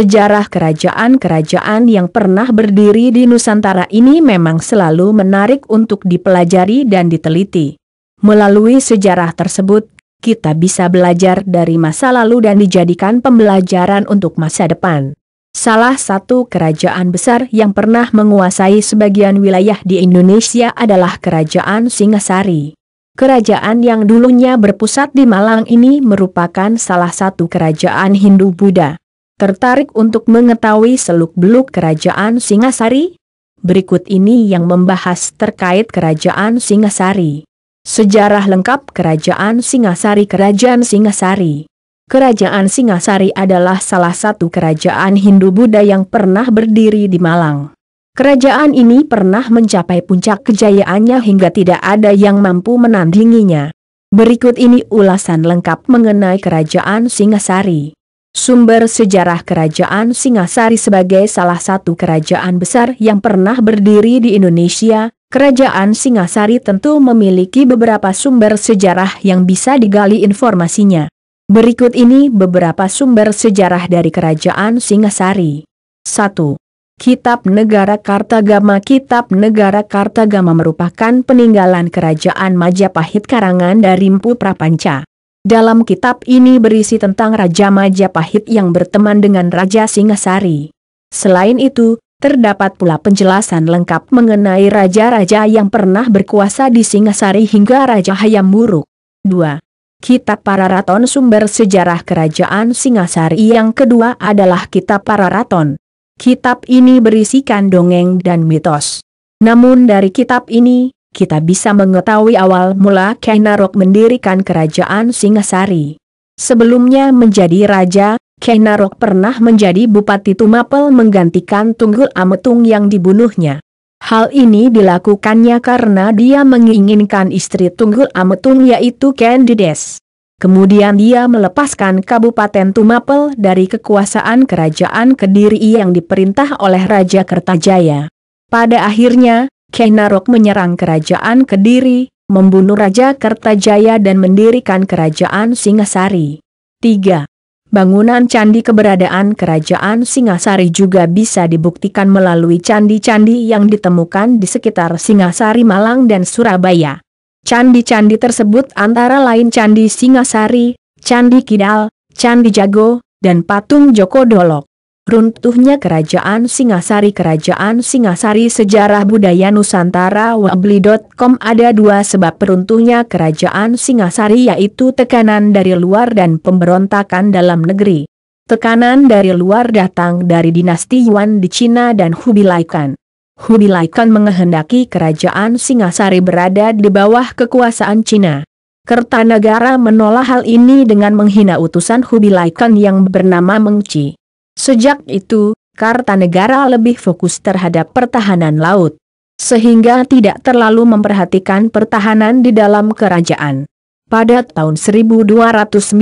Sejarah kerajaan-kerajaan yang pernah berdiri di Nusantara ini memang selalu menarik untuk dipelajari dan diteliti. Melalui sejarah tersebut, kita bisa belajar dari masa lalu dan dijadikan pembelajaran untuk masa depan. Salah satu kerajaan besar yang pernah menguasai sebagian wilayah di Indonesia adalah Kerajaan Singasari. Kerajaan yang dulunya berpusat di Malang ini merupakan salah satu kerajaan Hindu-Buddha. Tertarik untuk mengetahui seluk-beluk kerajaan Singasari? Berikut ini yang membahas terkait kerajaan Singasari. Sejarah lengkap Kerajaan Singasari Kerajaan Singasari Kerajaan Singasari adalah salah satu kerajaan Hindu-Buddha yang pernah berdiri di Malang. Kerajaan ini pernah mencapai puncak kejayaannya hingga tidak ada yang mampu menandinginya. Berikut ini ulasan lengkap mengenai Kerajaan Singasari. Sumber sejarah Kerajaan Singasari sebagai salah satu kerajaan besar yang pernah berdiri di Indonesia, Kerajaan Singasari tentu memiliki beberapa sumber sejarah yang bisa digali informasinya. Berikut ini beberapa sumber sejarah dari Kerajaan Singasari. 1. Kitab Negara Kartagama Kitab Negara Kartagama merupakan peninggalan Kerajaan Majapahit karangan dari Mpu Prapanca. Dalam kitab ini berisi tentang Raja Majapahit yang berteman dengan Raja Singasari. Selain itu, terdapat pula penjelasan lengkap mengenai raja-raja yang pernah berkuasa di Singasari hingga Raja Hayam Buruk. 2. Kitab Pararaton Sumber Sejarah Kerajaan Singasari yang kedua adalah Kitab Pararaton. Kitab ini berisikan dongeng dan mitos. Namun dari kitab ini, kita bisa mengetahui awal mula Kainarok mendirikan kerajaan Singasari. Sebelumnya menjadi raja, Kainarok pernah menjadi Bupati Tumapel menggantikan Tunggul Ametung yang dibunuhnya. Hal ini dilakukannya karena dia menginginkan istri Tunggul Ametung yaitu Candides. Kemudian dia melepaskan Kabupaten Tumapel dari kekuasaan Kerajaan Kediri yang diperintah oleh Raja Kertajaya. Pada akhirnya, Kenarok menyerang kerajaan Kediri, membunuh Raja Kertajaya dan mendirikan kerajaan Singasari. 3. Bangunan candi keberadaan kerajaan Singasari juga bisa dibuktikan melalui candi-candi yang ditemukan di sekitar Singasari Malang dan Surabaya. Candi-candi tersebut antara lain Candi Singasari, Candi Kidal, Candi Jago, dan Patung Joko Dolok. Runtuhnya Kerajaan Singasari Kerajaan Singasari Sejarah Budaya Nusantara Webli.com ada dua sebab peruntuhnya Kerajaan Singasari yaitu tekanan dari luar dan pemberontakan dalam negeri. Tekanan dari luar datang dari dinasti Yuan di Cina dan Khan. Hubilaikan. Khan menghendaki Kerajaan Singasari berada di bawah kekuasaan Cina. Kertanegara menolak hal ini dengan menghina utusan Khan yang bernama Mengci. Sejak itu, Kartanegara lebih fokus terhadap pertahanan laut, sehingga tidak terlalu memperhatikan pertahanan di dalam kerajaan. Pada tahun 1292,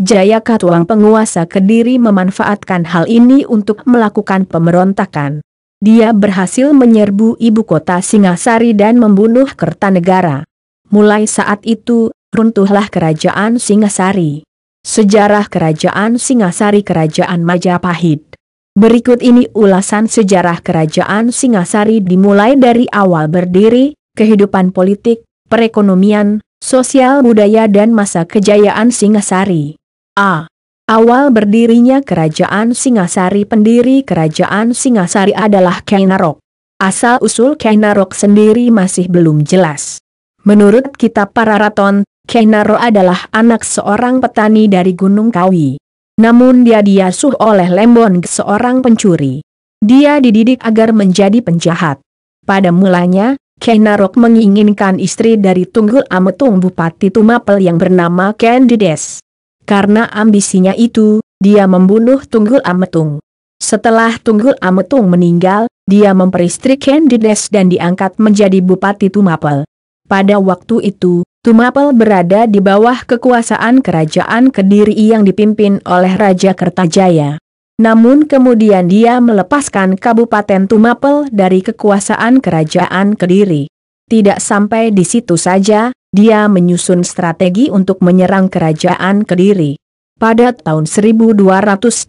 Jaya Katuang penguasa Kediri memanfaatkan hal ini untuk melakukan pemberontakan. Dia berhasil menyerbu ibu kota Singasari dan membunuh Kertanegara. Mulai saat itu, runtuhlah kerajaan Singasari. Sejarah Kerajaan Singasari Kerajaan Majapahit Berikut ini ulasan sejarah Kerajaan Singasari dimulai dari awal berdiri, kehidupan politik, perekonomian, sosial budaya dan masa kejayaan Singasari. A. Awal berdirinya Kerajaan Singasari Pendiri Kerajaan Singasari adalah Kainarok. Asal-usul Kainarok sendiri masih belum jelas. Menurut kitab Pararaton, Kenaro adalah anak seorang petani dari Gunung Kawi. Namun dia diasuh oleh Lembon seorang pencuri. Dia dididik agar menjadi penjahat. Pada mulanya, Kenarok menginginkan istri dari Tunggul Ametung Bupati Tumapel yang bernama Candides. Karena ambisinya itu, dia membunuh Tunggul Ametung. Setelah Tunggul Ametung meninggal, dia memperistri Candides dan diangkat menjadi Bupati Tumapel. Pada waktu itu, Tumapel berada di bawah kekuasaan kerajaan Kediri yang dipimpin oleh Raja Kertajaya. Namun kemudian dia melepaskan Kabupaten Tumapel dari kekuasaan kerajaan Kediri. Tidak sampai di situ saja, dia menyusun strategi untuk menyerang kerajaan Kediri. Pada tahun 1222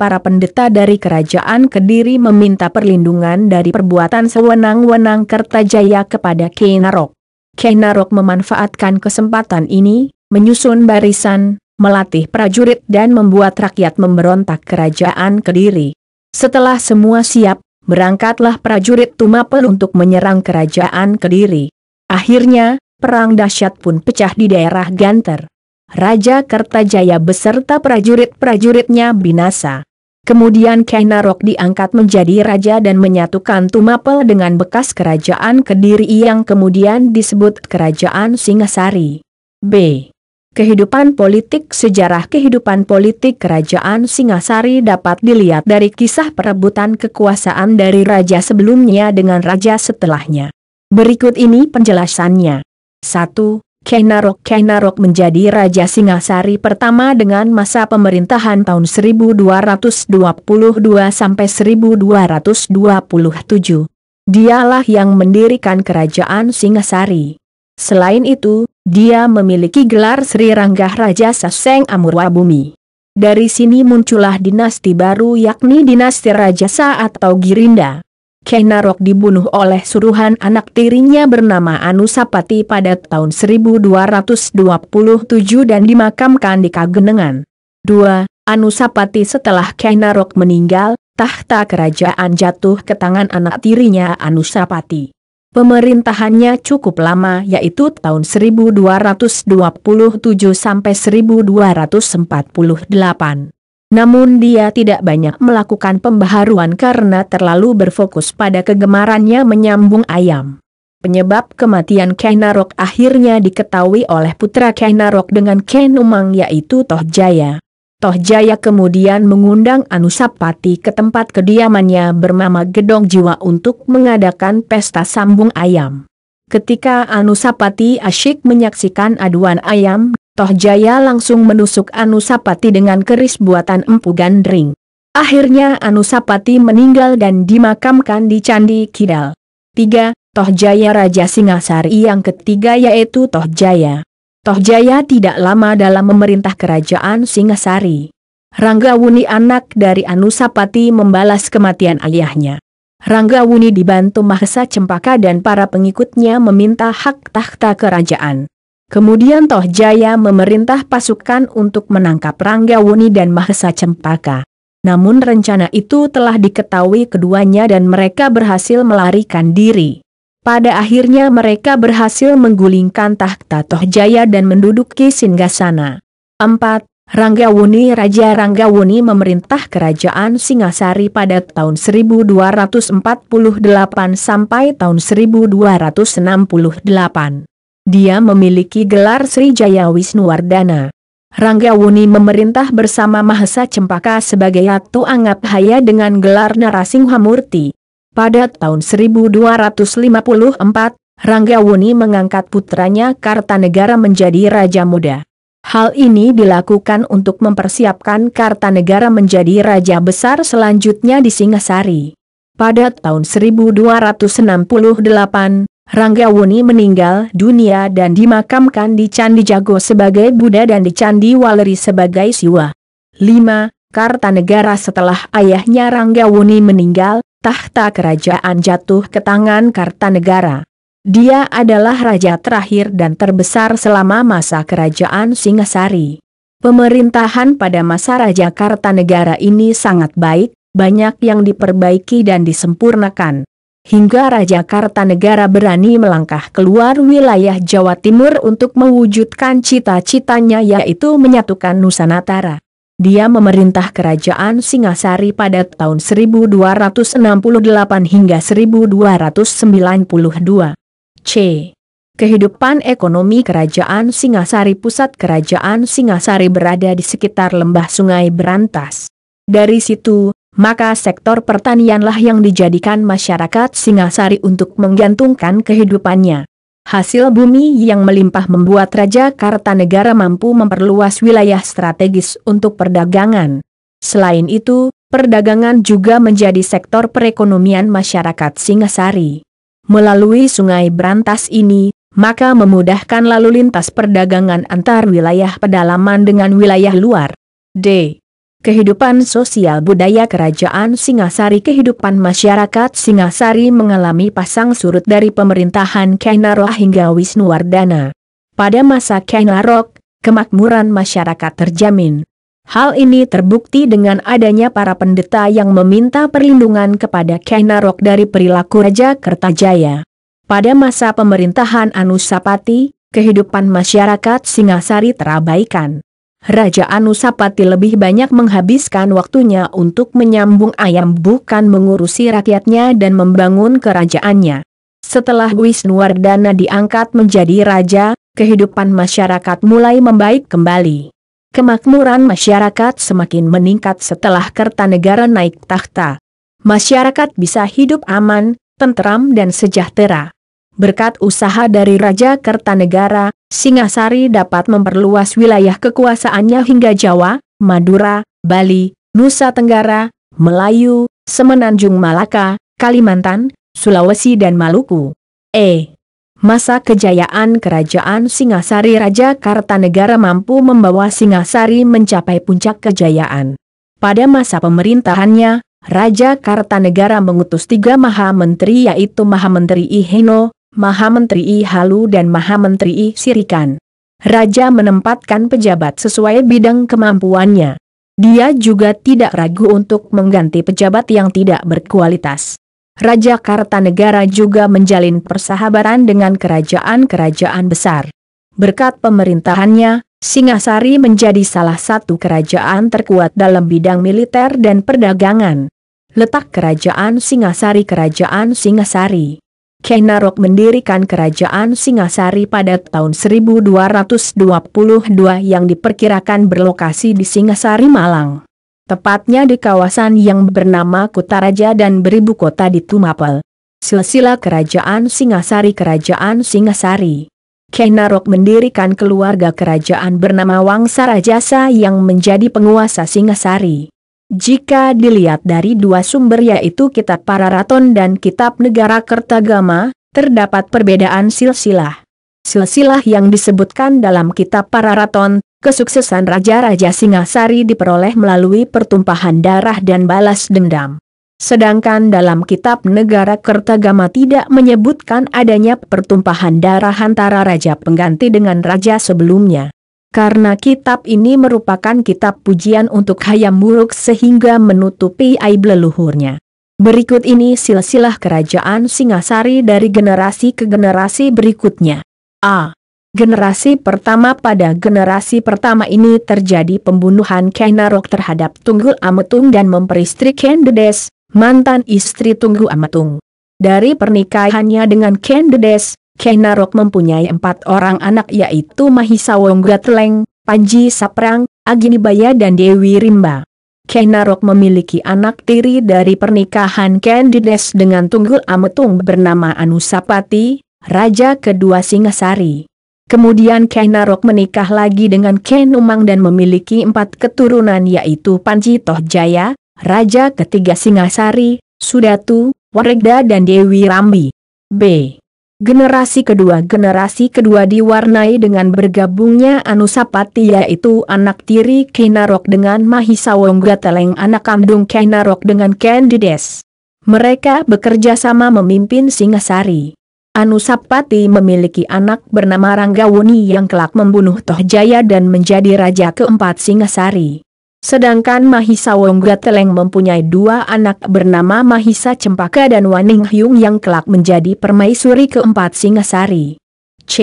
para pendeta dari kerajaan Kediri meminta perlindungan dari perbuatan sewenang-wenang Kertajaya kepada Kinarok. Kenarok memanfaatkan kesempatan ini, menyusun barisan, melatih prajurit dan membuat rakyat memberontak kerajaan Kediri. Setelah semua siap, berangkatlah prajurit Tumapel untuk menyerang kerajaan Kediri. Akhirnya, perang dahsyat pun pecah di daerah Ganter. Raja Kertajaya beserta prajurit-prajuritnya binasa. Kemudian Kenarok diangkat menjadi raja dan menyatukan Tumapel dengan bekas kerajaan Kediri yang kemudian disebut Kerajaan Singasari. B. Kehidupan politik Sejarah kehidupan politik Kerajaan Singasari dapat dilihat dari kisah perebutan kekuasaan dari raja sebelumnya dengan raja setelahnya. Berikut ini penjelasannya. 1. Kenarok Kenarok menjadi Raja Singasari pertama dengan masa pemerintahan tahun 1222 sampai 1227. Dialah yang mendirikan kerajaan Singasari. Selain itu, dia memiliki gelar Sri Ranggah Raja Saseng Amurwa Dari sini muncullah dinasti baru yakni dinasti Rajasa atau Girinda. Narok dibunuh oleh suruhan anak tirinya bernama Anusapati pada tahun 1227 dan dimakamkan di Kagenengan. 2. Anusapati setelah Narok meninggal, tahta kerajaan jatuh ke tangan anak tirinya Anusapati. Pemerintahannya cukup lama yaitu tahun 1227 sampai 1248. Namun dia tidak banyak melakukan pembaharuan karena terlalu berfokus pada kegemarannya menyambung ayam. Penyebab kematian Kenarok akhirnya diketahui oleh putra Kenarok dengan Ken yaitu Toh Jaya. Toh Jaya kemudian mengundang Anusapati ke tempat kediamannya bernama Gedong Jiwa untuk mengadakan pesta sambung ayam. Ketika Anusapati asyik menyaksikan aduan ayam Toh Jaya langsung menusuk Anusapati dengan keris buatan empu gandring. Akhirnya Anusapati meninggal dan dimakamkan di Candi Kidal. 3. Toh Jaya Raja Singasari yang ketiga yaitu Toh Jaya. Toh Jaya tidak lama dalam memerintah kerajaan Singasari. Rangga Wuni anak dari Anusapati membalas kematian ayahnya. Wuni dibantu Mahesa Cempaka dan para pengikutnya meminta hak tahta kerajaan. Kemudian Toh Jaya memerintah pasukan untuk menangkap Ranggawuni dan Mahesa Cempaka. Namun rencana itu telah diketahui keduanya dan mereka berhasil melarikan diri. Pada akhirnya mereka berhasil menggulingkan tahta Toh Jaya dan menduduki Singasana. 4. Ranggawuni Raja Ranggawuni memerintah kerajaan Singasari pada tahun 1248 sampai tahun 1268. Dia memiliki gelar Sri Jaya Wisnuwardana. Ranggawuni memerintah bersama Mahesa Cempaka sebagai Atu Angap Haya dengan gelar Narasingha Murti. Pada tahun 1254, Rangga mengangkat putranya Kartanegara menjadi Raja Muda. Hal ini dilakukan untuk mempersiapkan Kartanegara menjadi Raja Besar selanjutnya di Singasari. Pada tahun 1268, Rangga Wuni meninggal dunia dan dimakamkan di Candi Jago sebagai Buddha dan di Candi Waleri sebagai Siwa. 5. Kartanegara setelah ayahnya Rangga Wuni meninggal, tahta kerajaan jatuh ke tangan Kartanegara. Dia adalah raja terakhir dan terbesar selama masa kerajaan Singasari. Pemerintahan pada masa Raja Kartanegara ini sangat baik, banyak yang diperbaiki dan disempurnakan hingga Raja Kartanegara berani melangkah keluar wilayah Jawa Timur untuk mewujudkan cita-citanya yaitu menyatukan Nusantara. Dia memerintah kerajaan Singasari pada tahun 1268 hingga 1292. C. Kehidupan ekonomi Kerajaan Singasari Pusat Kerajaan Singasari berada di sekitar lembah sungai Berantas. Dari situ, maka sektor pertanianlah yang dijadikan masyarakat Singasari untuk menggantungkan kehidupannya. Hasil bumi yang melimpah membuat Raja Kartanegara mampu memperluas wilayah strategis untuk perdagangan. Selain itu, perdagangan juga menjadi sektor perekonomian masyarakat Singasari. Melalui Sungai Brantas ini, maka memudahkan lalu lintas perdagangan antar wilayah pedalaman dengan wilayah luar. D. Kehidupan sosial budaya kerajaan Singasari Kehidupan masyarakat Singasari mengalami pasang surut dari pemerintahan Kainaro hingga Wisnuwardana. Pada masa Kainarok, kemakmuran masyarakat terjamin. Hal ini terbukti dengan adanya para pendeta yang meminta perlindungan kepada Kainarok dari perilaku Raja Kertajaya. Pada masa pemerintahan Anusapati, kehidupan masyarakat Singasari terabaikan. Raja Anusapati lebih banyak menghabiskan waktunya untuk menyambung ayam bukan mengurusi rakyatnya dan membangun kerajaannya. Setelah Wisnuwardana diangkat menjadi raja, kehidupan masyarakat mulai membaik kembali. Kemakmuran masyarakat semakin meningkat setelah Kertanegara naik tahta. Masyarakat bisa hidup aman, tentram dan sejahtera. Berkat usaha dari Raja Kertanegara, Singasari dapat memperluas wilayah kekuasaannya hingga Jawa, Madura, Bali, Nusa Tenggara, Melayu, Semenanjung Malaka, Kalimantan, Sulawesi dan Maluku. E. Masa kejayaan Kerajaan Singasari Raja Kartanegara mampu membawa Singasari mencapai puncak kejayaan. Pada masa pemerintahannya, Raja Kartanegara mengutus tiga maha menteri yaitu Maha Menteri Iheno, Menteri I Halu dan Menteri I Sirikan. Raja menempatkan pejabat sesuai bidang kemampuannya. Dia juga tidak ragu untuk mengganti pejabat yang tidak berkualitas. Raja Kartanegara juga menjalin persahabatan dengan kerajaan-kerajaan besar. Berkat pemerintahannya, Singasari menjadi salah satu kerajaan terkuat dalam bidang militer dan perdagangan. Letak kerajaan Singasari Kerajaan Singasari Kenarok mendirikan kerajaan Singasari pada tahun 1222 yang diperkirakan berlokasi di Singasari Malang. Tepatnya di kawasan yang bernama Kutaraja dan beribu kota di Tumapel. Silsilah Kerajaan Singasari Kerajaan Singasari Kenarok mendirikan keluarga kerajaan bernama Wangsa Rajasa yang menjadi penguasa Singasari. Jika dilihat dari dua sumber yaitu Kitab Pararaton dan Kitab Negara Kertagama, terdapat perbedaan silsilah. Silsilah yang disebutkan dalam Kitab Pararaton kesuksesan Raja-Raja Singasari diperoleh melalui pertumpahan darah dan balas dendam. Sedangkan dalam Kitab Negara Kertagama tidak menyebutkan adanya pertumpahan darah antara Raja pengganti dengan Raja sebelumnya. Karena kitab ini merupakan kitab pujian untuk Hayam Wuruk sehingga menutupi aib leluhurnya. Berikut ini silsilah kerajaan Singasari dari generasi ke generasi berikutnya. A. Generasi pertama pada generasi pertama ini terjadi pembunuhan Kainarok terhadap Tunggul Ametung dan memperistri Ken Dedes, mantan istri Tunggul Ametung. Dari pernikahannya dengan Ken Dedes, Kenarok mempunyai empat orang anak yaitu Mahisa Wonggatleng, Panji Saprang, Baya dan Dewi Rimba. Kenarok memiliki anak tiri dari pernikahan Kendides dengan Tunggul Ametung bernama Anusapati, Raja kedua Singasari. Kemudian Kenarok menikah lagi dengan Ken Umang dan memiliki empat keturunan yaitu Panji Tohjaya, Raja ketiga Singasari, Sudatu, Waregda dan Dewi Rambi. B. Generasi kedua Generasi kedua diwarnai dengan bergabungnya Anusapati yaitu anak tiri Kainarok dengan Mahisa Wonggateleng anak kandung Kainarok dengan Candides. Mereka bekerja sama memimpin Singasari. Anusapati memiliki anak bernama Ranggawuni yang kelak membunuh Tohjaya dan menjadi raja keempat Singasari. Sedangkan Mahisa Wongga Teleng mempunyai dua anak bernama Mahisa Cempaka dan Waning Hyung yang kelak menjadi permaisuri keempat Singasari. C.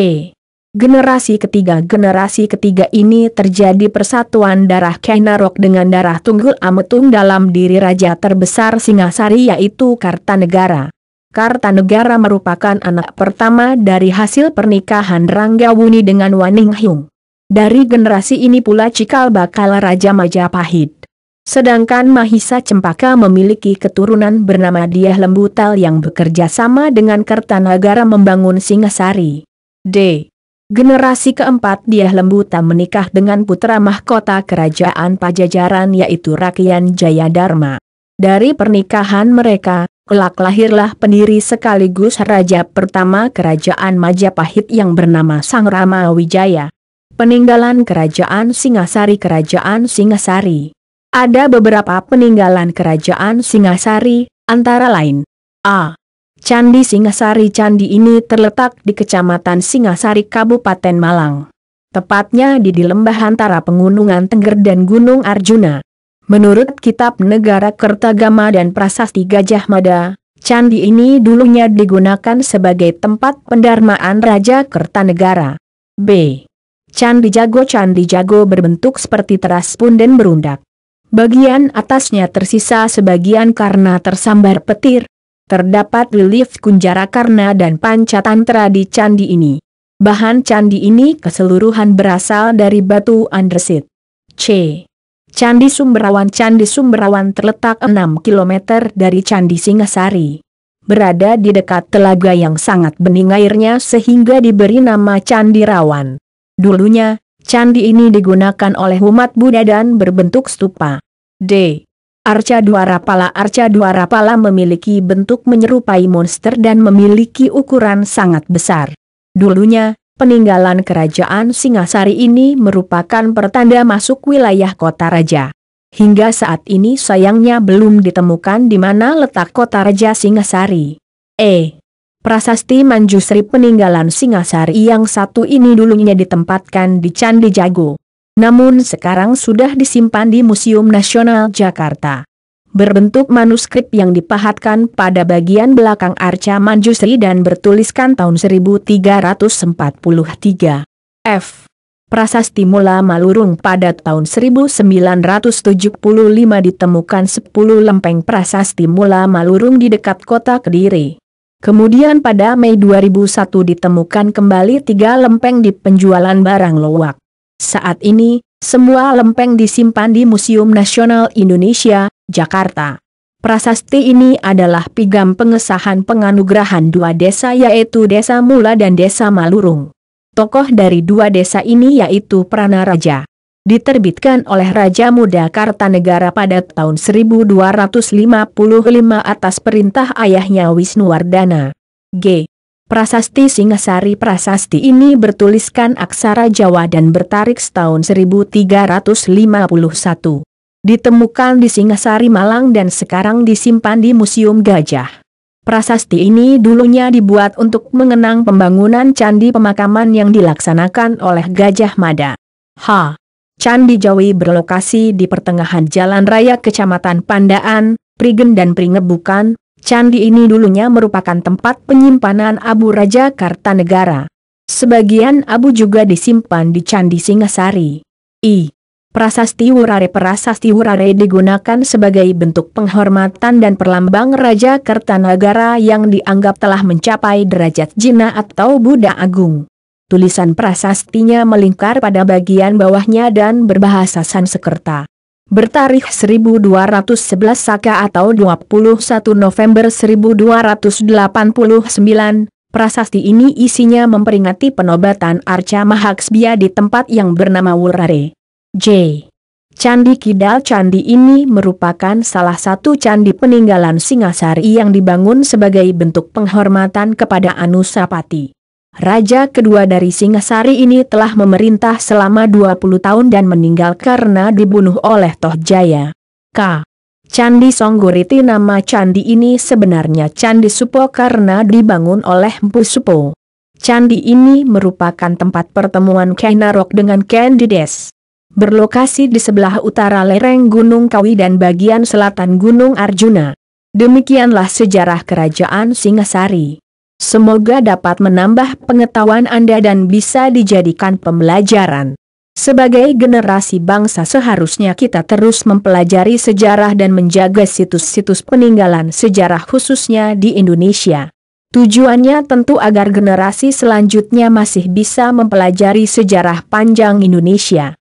Generasi ketiga Generasi ketiga ini terjadi persatuan darah Kainarok dengan darah Tunggul Ametung dalam diri raja terbesar Singasari yaitu Kartanegara. Kartanegara merupakan anak pertama dari hasil pernikahan Rangga Wuni dengan Waning Hyung. Dari generasi ini pula Cikal bakal Raja Majapahit. Sedangkan Mahisa Cempaka memiliki keturunan bernama Diah Lembutal yang bekerja sama dengan Kertanagara membangun Singasari. D. Generasi keempat Diah Lembuta menikah dengan putra mahkota kerajaan Pajajaran yaitu Rakyat Jayadharma. Dari pernikahan mereka, kelak lahirlah pendiri sekaligus raja pertama kerajaan Majapahit yang bernama Sang Rama Wijaya. Peninggalan Kerajaan Singasari Kerajaan Singasari Ada beberapa peninggalan Kerajaan Singasari, antara lain A. Candi Singasari Candi ini terletak di Kecamatan Singasari Kabupaten Malang. Tepatnya di di lembah antara Pengunungan Tengger dan Gunung Arjuna. Menurut Kitab Negara Kertagama dan Prasasti Gajah Mada, candi ini dulunya digunakan sebagai tempat pendarmaan Raja Kertanegara. B. Candi jago-candi jago berbentuk seperti teras pun dan berundak. Bagian atasnya tersisa sebagian karena tersambar petir. Terdapat relief kunjara karena dan pancatan di candi ini. Bahan candi ini keseluruhan berasal dari batu andesit. C. Candi Sumberawan Candi Sumberawan terletak 6 km dari Candi Singasari berada di dekat telaga yang sangat bening airnya sehingga diberi nama Candi Rawan. Dulunya, candi ini digunakan oleh umat Buddha dan berbentuk stupa. D. Arca Dwarapala Arca Dwarapala memiliki bentuk menyerupai monster dan memiliki ukuran sangat besar. Dulunya, peninggalan kerajaan Singasari ini merupakan pertanda masuk wilayah kota raja. Hingga saat ini sayangnya belum ditemukan di mana letak kota raja Singasari. E. Prasasti Manjusri peninggalan Singasari yang satu ini dulunya ditempatkan di Candi Jago. Namun sekarang sudah disimpan di Museum Nasional Jakarta. Berbentuk manuskrip yang dipahatkan pada bagian belakang arca Manjusri dan bertuliskan tahun 1343. F. Prasasti Mula Malurung pada tahun 1975 ditemukan 10 lempeng prasasti Mula Malurung di dekat kota Kediri. Kemudian pada Mei 2001 ditemukan kembali tiga lempeng di penjualan barang lowak. Saat ini, semua lempeng disimpan di Museum Nasional Indonesia, Jakarta. Prasasti ini adalah pigam pengesahan penganugerahan dua desa yaitu Desa Mula dan Desa Malurung. Tokoh dari dua desa ini yaitu Prana Raja diterbitkan oleh Raja Muda Kartanegara pada tahun 1255 atas perintah ayahnya Wisnuwardana. G. Prasasti Singasari Prasasti ini bertuliskan aksara Jawa dan bertarik setahun 1351. Ditemukan di Singasari Malang dan sekarang disimpan di Museum Gajah. Prasasti ini dulunya dibuat untuk mengenang pembangunan candi pemakaman yang dilaksanakan oleh Gajah Mada. H. Candi Jawi berlokasi di pertengahan jalan raya Kecamatan Pandaan, Prigen dan Pringebukan. Candi ini dulunya merupakan tempat penyimpanan Abu Raja Kartanegara. Sebagian abu juga disimpan di Candi Singasari. I. Prasasti Wurare Prasasti Wurare digunakan sebagai bentuk penghormatan dan perlambang Raja Kartanegara yang dianggap telah mencapai derajat jina atau Buddha Agung. Tulisan prasastinya melingkar pada bagian bawahnya dan berbahasa Sanskerta. Bertarikh 1211 Saka atau 21 November 1289, prasasti ini isinya memperingati penobatan Arca Mahaksbia di tempat yang bernama Wurare. J. Candi Kidal Candi ini merupakan salah satu candi peninggalan Singasari yang dibangun sebagai bentuk penghormatan kepada Anusapati. Raja kedua dari Singasari ini telah memerintah selama 20 tahun dan meninggal karena dibunuh oleh Toh Jaya. K. Candi Songguriti Nama candi ini sebenarnya Candi Supo karena dibangun oleh Mpu Supo. Candi ini merupakan tempat pertemuan Kainarok dengan Kendides. Berlokasi di sebelah utara lereng Gunung Kawi dan bagian selatan Gunung Arjuna. Demikianlah sejarah kerajaan Singasari. Semoga dapat menambah pengetahuan Anda dan bisa dijadikan pembelajaran. Sebagai generasi bangsa seharusnya kita terus mempelajari sejarah dan menjaga situs-situs peninggalan sejarah khususnya di Indonesia. Tujuannya tentu agar generasi selanjutnya masih bisa mempelajari sejarah panjang Indonesia.